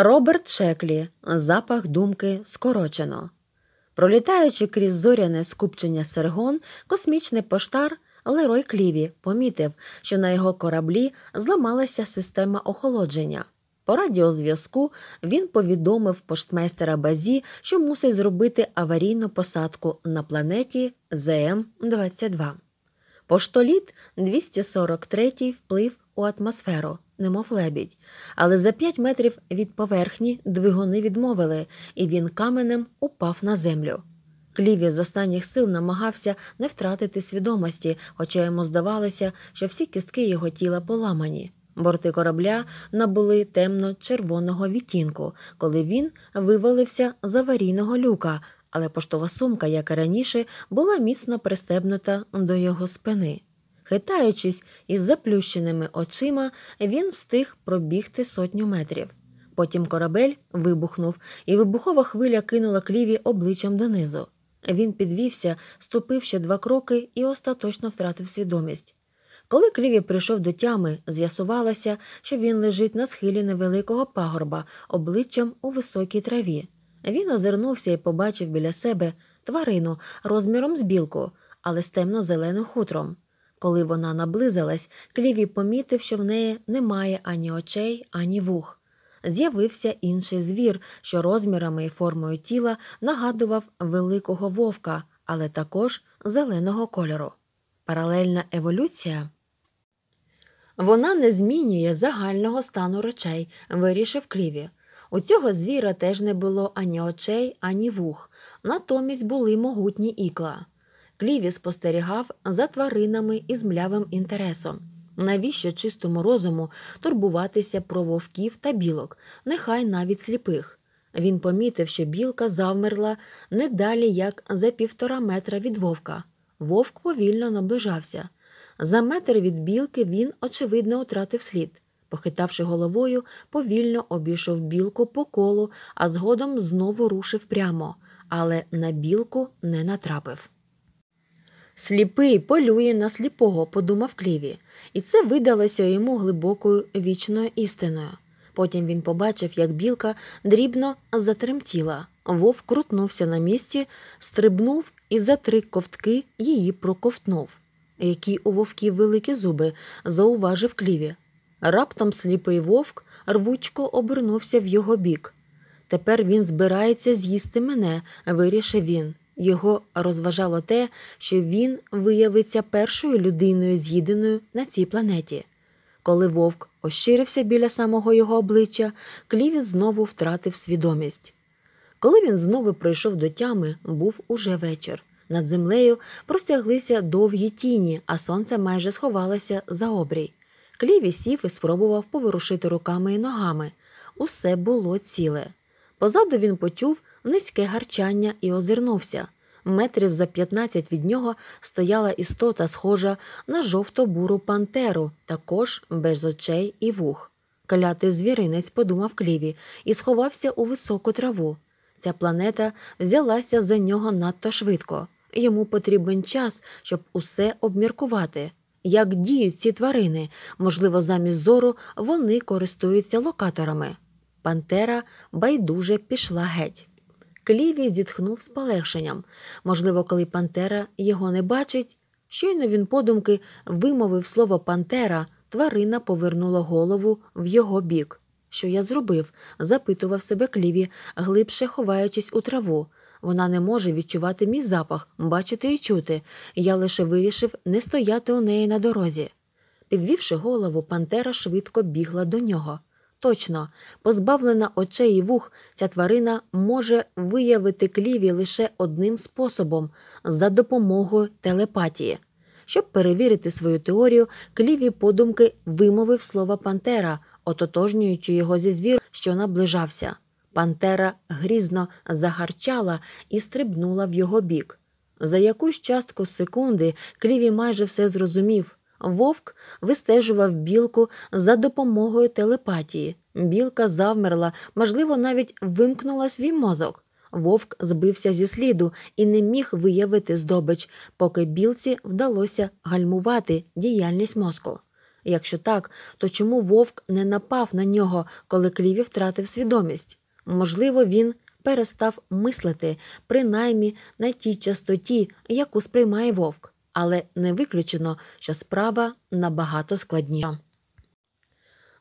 Роберт Шеклі, запах думки скорочено. Пролітаючи крізь зоряне скупчення сергон, космічний поштар Лерой Кліві помітив, що на його кораблі зламалася система охолодження. По радіозв'язку він повідомив поштмейстера Базі, що мусить зробити аварійну посадку на планеті ЗМ-22. Поштоліт 243 вплив у атмосферу немов лебідь, але за п'ять метрів від поверхні двигуни відмовили, і він каменем упав на землю. Кліві з останніх сил намагався не втратити свідомості, хоча йому здавалося, що всі кістки його тіла поламані. Борти корабля набули темно-червоного відтінку, коли він вивалився з аварійного люка, але поштова сумка, як і раніше, була міцно пристебнута до його спини. Хитаючись із заплющеними очима, він встиг пробігти сотню метрів. Потім корабель вибухнув, і вибухова хвиля кинула кліві обличчям донизу. Він підвівся, ступив ще два кроки і остаточно втратив свідомість. Коли Кліві прийшов до тями, з'ясувалося, що він лежить на схилі невеликого пагорба, обличчям у високій траві. Він озирнувся і побачив біля себе тварину розміром з білку, але з темно-зеленим хутром. Коли вона наблизилась, Кліві помітив, що в неї немає ані очей, ані вух. З'явився інший звір, що розмірами і формою тіла нагадував великого вовка, але також зеленого кольору. Паралельна еволюція. Вона не змінює загального стану речей, вирішив Кліві. У цього звіра теж не було ані очей, ані вух, натомість були могутні ікла. Кліві спостерігав за тваринами із млявим інтересом. Навіщо чистому розуму турбуватися про вовків та білок, нехай навіть сліпих. Він помітив, що білка завмерла не далі, як за півтора метра від вовка. Вовк повільно наближався. За метр від білки він, очевидно, втратив слід. Похитавши головою, повільно обійшов білку по колу, а згодом знову рушив прямо, але на білку не натрапив. Сліпий полює на сліпого, подумав Кліві, і це видалося йому глибокою вічною істиною. Потім він побачив, як білка дрібно затремтіла. Вов крутнувся на місці, стрибнув і за три ковтки її проковтнув. Які у вовків великі зуби, зауважив Кліві. Раптом сліпий вовк рвучко обернувся в його бік. Тепер він збирається з'їсти мене, вирішив він. Його розважало те, що він виявиться першою людиною, з'їденою на цій планеті. Коли вовк ощирився біля самого його обличчя, Клівіс знову втратив свідомість. Коли він знову прийшов до тями, був уже вечір. Над землею простяглися довгі тіні, а сонце майже сховалося за обрій. Кліві сів і спробував поворушити руками і ногами. Усе було ціле. Позаду він почув низьке гарчання і озирнувся. Метрів за 15 від нього стояла істота, схожа на жовто-буру пантеру, також без очей і вух. Клятий звіринець подумав кліві і сховався у високу траву. Ця планета взялася за нього надто швидко. Йому потрібен час, щоб усе обміркувати. Як діють ці тварини, можливо, замість зору вони користуються локаторами. Пантера байдуже пішла геть. Кліві зітхнув з полегшенням. Можливо, коли Пантера його не бачить. Щойно він подумки вимовив слово Пантера, тварина повернула голову в його бік. Що я зробив? запитував себе кліві, глибше ховаючись у траву. Вона не може відчувати мій запах, бачити і чути. Я лише вирішив не стояти у неї на дорозі. Підвівши голову, Пантера швидко бігла до нього. Точно, позбавлена очей і вух, ця тварина може виявити кліві лише одним способом за допомогою телепатії. Щоб перевірити свою теорію, кліві подумки вимовив слово Пантера, ототожнюючи його зі звір, що наближався. Пантера грізно загарчала і стрибнула в його бік. За якусь частку секунди кліві майже все зрозумів. Вовк вистежував білку за допомогою телепатії. Білка завмерла, можливо, навіть вимкнула свій мозок. Вовк збився зі сліду і не міг виявити здобич, поки білці вдалося гальмувати діяльність мозку. Якщо так, то чому вовк не напав на нього, коли кліві втратив свідомість? Можливо, він перестав мислити, принаймні на тій частоті, яку сприймає вовк але не виключено, що справа набагато складніша.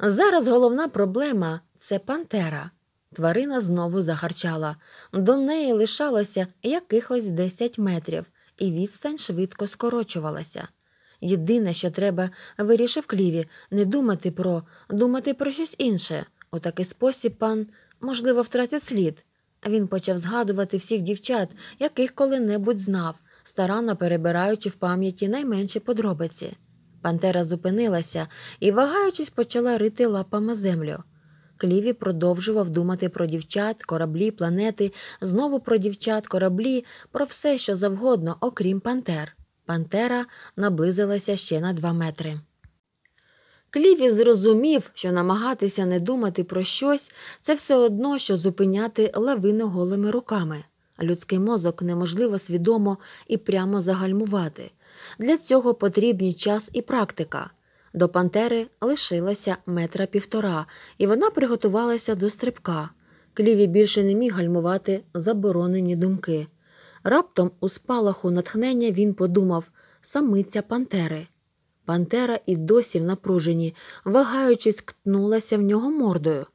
Зараз головна проблема це пантера. Тварина знову захарчала, до неї лишалося якихось 10 метрів, і відстань швидко скорочувалася. Єдине, що треба, вирішив кліві, не думати про, думати про щось інше. У такий спосіб пан, можливо, втратить слід. Він почав згадувати всіх дівчат, яких коли-небудь знав, старанно перебираючи в пам'яті найменші подробиці. Пантера зупинилася і, вагаючись, почала рити лапами землю. Кліві продовжував думати про дівчат, кораблі, планети, знову про дівчат, кораблі, про все, що завгодно, окрім Пантер. Пантера наблизилася ще на два метри. Кліві зрозумів, що намагатися не думати про щось це все одно, що зупиняти лавину голими руками. Людський мозок неможливо свідомо і прямо загальмувати. Для цього потрібні час і практика. До Пантери лишилася метра півтора, і вона приготувалася до стрибка. Кліві більше не міг гальмувати заборонені думки. Раптом, у спалаху натхнення, він подумав самиця Пантери. Пантера і досі в напруженні, вагаючись, ктнулася в нього мордою.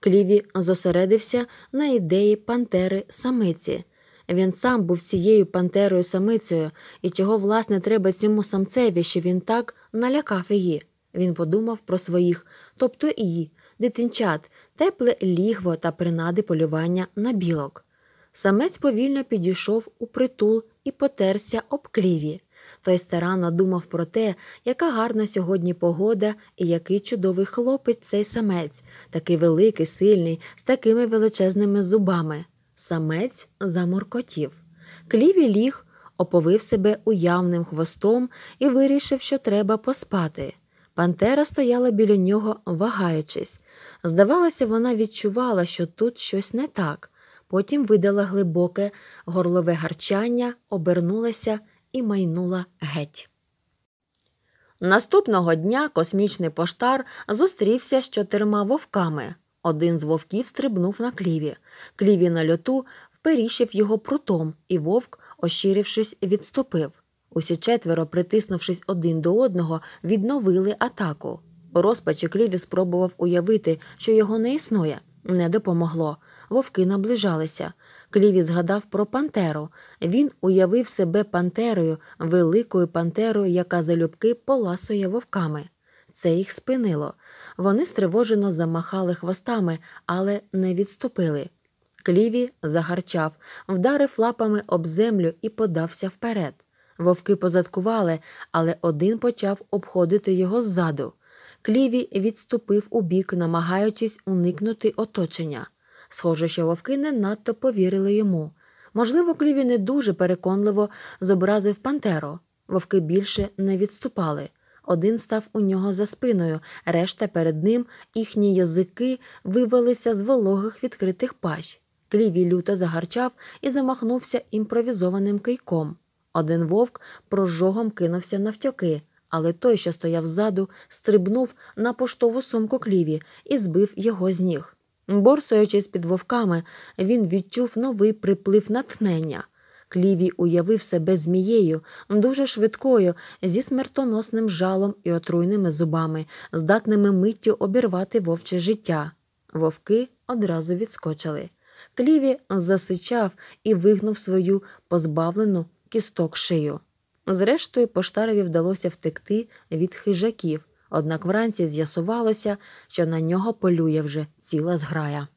Кліві зосередився на ідеї Пантери самиці. Він сам був цією пантерою самицею, і чого, власне, треба цьому самцеві, що він так налякав її. Він подумав про своїх, тобто її, дитинчат, тепле лігво та принади полювання на білок. Самець повільно підійшов у притул і потерся об кліві. Той старанно думав про те, яка гарна сьогодні погода і який чудовий хлопець цей самець, такий великий, сильний, з такими величезними зубами. Самець заморкотів. Кліві ліг, оповив себе уявним хвостом і вирішив, що треба поспати. Пантера стояла біля нього, вагаючись. Здавалося, вона відчувала, що тут щось не так. Потім видала глибоке горлове гарчання, обернулася і майнула геть. Наступного дня космічний поштар зустрівся з чотирма вовками. Один з вовків стрибнув на кліві. Кліві на льоту вперіщив його прутом, і вовк, ощирившись, відступив. Усі четверо, притиснувшись один до одного, відновили атаку. У розпачі кліві спробував уявити, що його не існує. Не допомогло. Вовки наближалися. Кліві згадав про пантеру. Він уявив себе пантерою, великою пантерою, яка залюбки поласує вовками це їх спинило. Вони стривожено замахали хвостами, але не відступили. Кліві загарчав, вдарив лапами об землю і подався вперед. Вовки позадкували, але один почав обходити його ззаду. Кліві відступив у бік, намагаючись уникнути оточення. Схоже, що вовки не надто повірили йому. Можливо, Кліві не дуже переконливо зобразив Пантеру. Вовки більше не відступали. Один став у нього за спиною, решта перед ним їхні язики вивелися з вологих відкритих пащ. Кліві люто загарчав і замахнувся імпровізованим кийком. Один вовк прожогом кинувся навтьоки, але той, що стояв ззаду, стрибнув на поштову сумку кліві і збив його з ніг. Борсуючись під вовками, він відчув новий приплив натхнення. Кліві уявив себе змією, дуже швидкою, зі смертоносним жалом і отруйними зубами, здатними миттю обірвати вовче життя. Вовки одразу відскочили. Кліві засичав і вигнув свою позбавлену кісток шию. Зрештою, поштареві вдалося втекти від хижаків, однак вранці з'ясувалося, що на нього полює вже ціла зграя.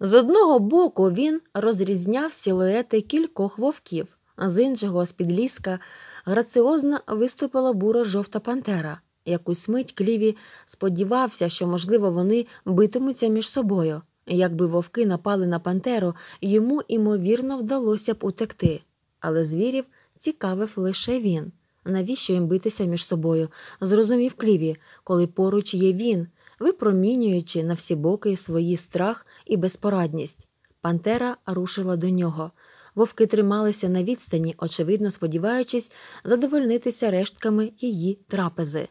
З одного боку він розрізняв силуети кількох вовків, з іншого з під ліска граціозно виступила бура жовта пантера. Якусь мить кліві сподівався, що, можливо, вони битимуться між собою. Якби вовки напали на пантеру, йому ймовірно вдалося б утекти. Але звірів цікавив лише він. Навіщо їм битися між собою? Зрозумів кліві, коли поруч є він, випромінюючи на всі боки свої страх і безпорадність. Пантера рушила до нього. Вовки трималися на відстані, очевидно сподіваючись задовольнитися рештками її трапези.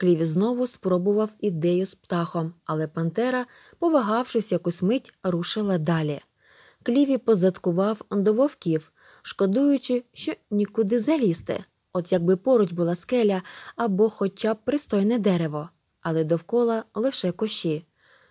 Кліві знову спробував ідею з птахом, але Пантера, повагавшись якусь мить, рушила далі. Кліві позадкував до вовків, шкодуючи, що нікуди залізти, от якби поруч була скеля або хоча б пристойне дерево але довкола лише коші.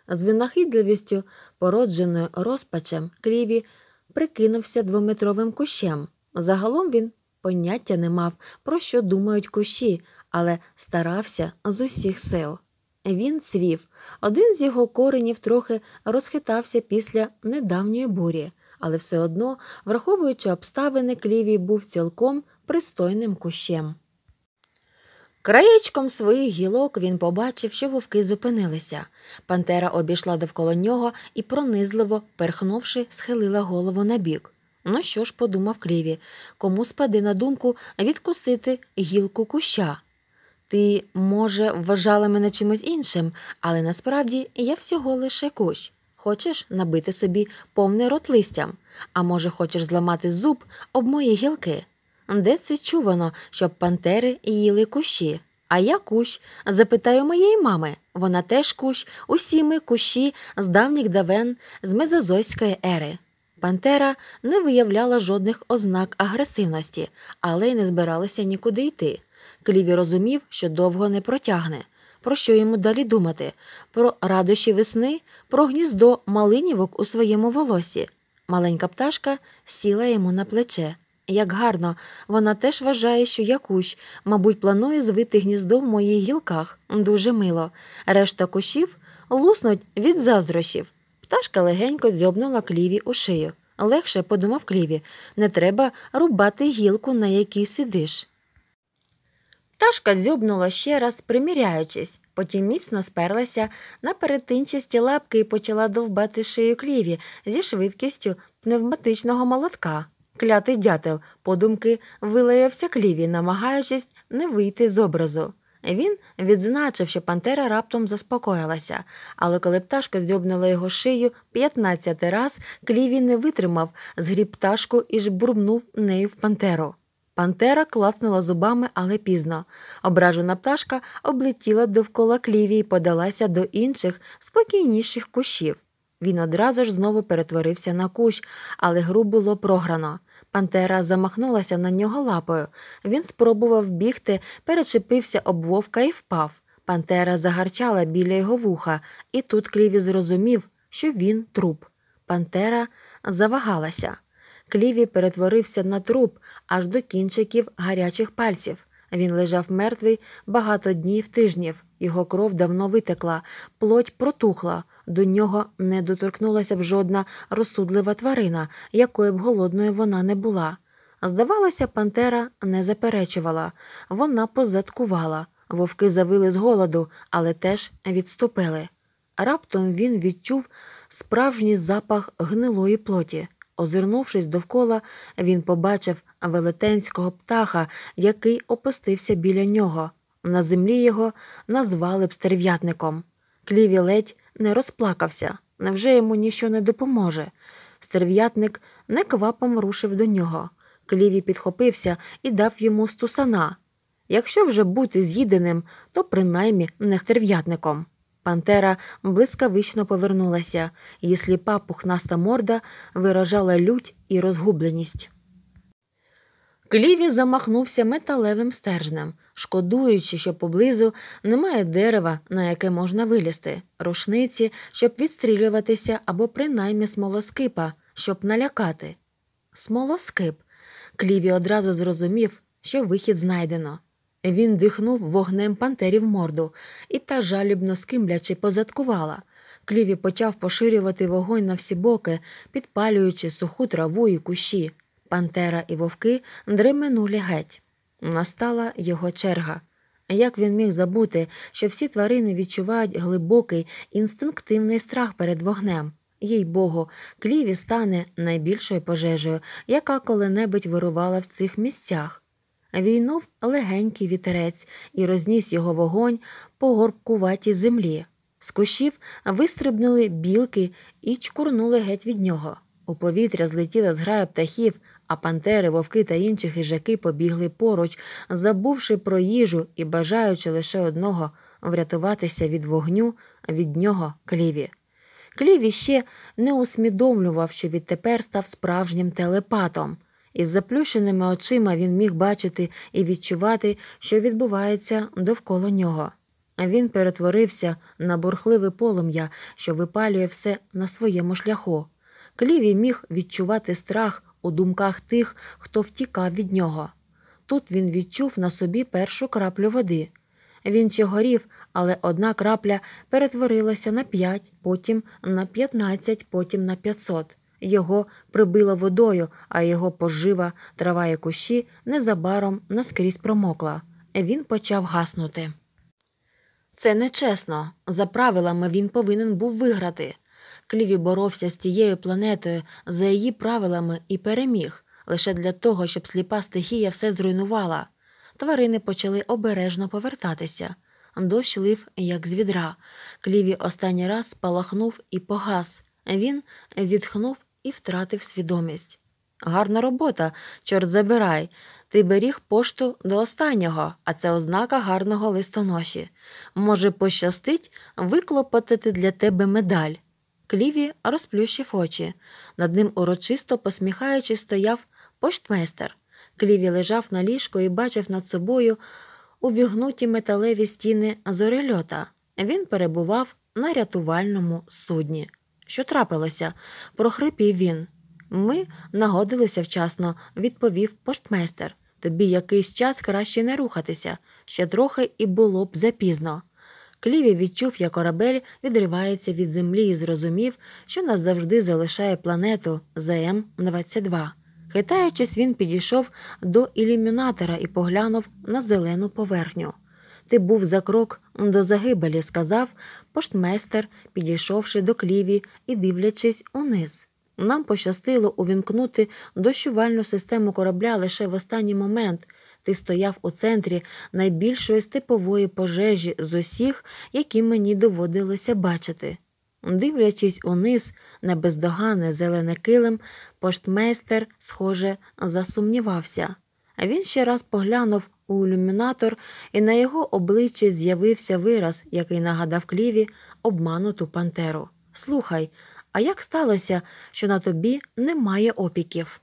З винахідливістю, породженою розпачем, кріві прикинувся двометровим кущем. Загалом він поняття не мав, про що думають кущі, але старався з усіх сил. Він цвів. Один з його коренів трохи розхитався після недавньої бурі, але все одно, враховуючи обставини, кліві був цілком пристойним кущем. Краєчком своїх гілок він побачив, що вовки зупинилися. Пантера обійшла довкола нього і, пронизливо, перхнувши, схилила голову набік. Ну що ж, подумав Кліві, кому спаде на думку відкусити гілку куща? Ти, може, вважала мене чимось іншим, але насправді я всього лише кущ. Хочеш набити собі повний рот листям, а може, хочеш зламати зуб об мої гілки? де це чувано, щоб пантери їли кущі. А я кущ. Запитаю моєї мами. Вона теж кущ, усі ми кущі з давніх давен, з мезозойської ери. Пантера не виявляла жодних ознак агресивності, але й не збиралася нікуди йти. Кліві розумів, що довго не протягне. Про що йому далі думати? Про радощі весни, про гніздо малинівок у своєму волосі. Маленька пташка сіла йому на плече. Як гарно, вона теж вважає, що я кущ, мабуть, планує звити гніздо в моїх гілках дуже мило. Решта кущів луснуть від заздрощів. Пташка легенько дзьобнула кліві у шию. Легше подумав кліві не треба рубати гілку, на якій сидиш. Пташка дзьобнула ще раз, приміряючись, потім міцно сперлася на перетинчасті лапки і почала довбати шию кліві зі швидкістю пневматичного молотка. Клятий дятел, подумки, вилаявся кліві, намагаючись не вийти з образу. Він відзначив, що Пантера раптом заспокоїлася, але коли пташка здьобнула його шию 15 раз, кліві не витримав, згріб пташку і ж жбурбнув нею в пантеру. Пантера клацнула зубами, але пізно. Ображена пташка облетіла довкола кліві і подалася до інших, спокійніших кущів. Він одразу ж знову перетворився на кущ, але гру було програно. Пантера замахнулася на нього лапою. Він спробував бігти, перечепився об вовка і впав. Пантера загарчала біля його вуха, і тут Кліві зрозумів, що він труп. Пантера завагалася. Кліві перетворився на труп аж до кінчиків гарячих пальців. Він лежав мертвий багато днів тижнів, його кров давно витекла, плоть протухла, до нього не доторкнулася б жодна розсудлива тварина, якою б голодною вона не була. Здавалося, Пантера не заперечувала, вона позадкувала. Вовки завили з голоду, але теж відступили. Раптом він відчув справжній запах гнилої плоті. Озирнувшись довкола, він побачив велетенського птаха, який опустився біля нього. На землі його назвали бстерв'ятником. Кліві ледь не розплакався. Невже йому ніщо не допоможе? Стерв'ятник неквапом рушив до нього. Кліві підхопився і дав йому стусана. Якщо вже бути з'їденим, то принаймні не стерв'ятником. Пантера блискавично повернулася, її сліпа пухнаста морда виражала лють і розгубленість. Кліві замахнувся металевим стержнем, шкодуючи, що поблизу немає дерева, на яке можна вилізти, рушниці, щоб відстрілюватися або принаймні смолоскипа, щоб налякати. Смолоскип. Кліві одразу зрозумів, що вихід знайдено. Він дихнув вогнем пантерів морду, і та жалібно скимлячи позадкувала. Кліві почав поширювати вогонь на всі боки, підпалюючи суху траву і кущі. Пантера і вовки дременулі геть. Настала його черга. Як він міг забути, що всі тварини відчувають глибокий інстинктивний страх перед вогнем? Їй богу, кліві стане найбільшою пожежею, яка коли-небудь вирувала в цих місцях. Війнув легенький вітерець і розніс його вогонь по горбкуватій землі. З кущів вистрибнули білки і чкурнули геть від нього. У повітря злетіла зграя птахів, а пантери, вовки та інші хижаки побігли поруч, забувши про їжу і бажаючи лише одного врятуватися від вогню, від нього кліві. Кліві ще не усмідомлював, що відтепер став справжнім телепатом. Із заплющеними очима він міг бачити і відчувати, що відбувається довкола нього. Він перетворився на бурхливе полум'я, що випалює все на своєму шляху. Кліві міг відчувати страх у думках тих, хто втікав від нього. Тут він відчув на собі першу краплю води. Він ще горів, але одна крапля перетворилася на п'ять, потім на п'ятнадцять, потім на п'ятсот. Його прибило водою, а його пожива, трава і кущі незабаром наскрізь промокла. Він почав гаснути. Це нечесно. За правилами він повинен був виграти. Кліві боровся з тією планетою за її правилами і переміг, лише для того, щоб сліпа стихія все зруйнувала. Тварини почали обережно повертатися. Дощ лив, як з відра. Кліві останній раз спалахнув і погас. Він зітхнув і втратив свідомість. Гарна робота, чорт забирай. Ти беріг пошту до останнього, а це ознака гарного листоноші. Може, пощастить виклопотити для тебе медаль. Кліві розплющив очі. Над ним урочисто посміхаючи, стояв поштмейстер. Кліві лежав на ліжку і бачив над собою увігнуті металеві стіни зорельота. Він перебував на рятувальному судні. Що трапилося? прохрипів він. Ми нагодилися вчасно, відповів поштмейстер. Тобі якийсь час краще не рухатися, ще трохи і було б запізно. Кліві відчув, як корабель відривається від землі і зрозумів, що нас завжди залишає планету зм 22 Хитаючись, він підійшов до ілюмінатора і поглянув на зелену поверхню ти був за крок до загибелі, сказав поштмейстер, підійшовши до кліві і дивлячись униз. Нам пощастило увімкнути дощувальну систему корабля лише в останній момент. Ти стояв у центрі найбільшої степової пожежі з усіх, які мені доводилося бачити. Дивлячись униз на бездогане зелене килим, поштмейстер, схоже, засумнівався. Він ще раз поглянув у ілюмінатор, і на його обличчі з'явився вираз, який нагадав кліві обмануту пантеру. Слухай, а як сталося, що на тобі немає опіків?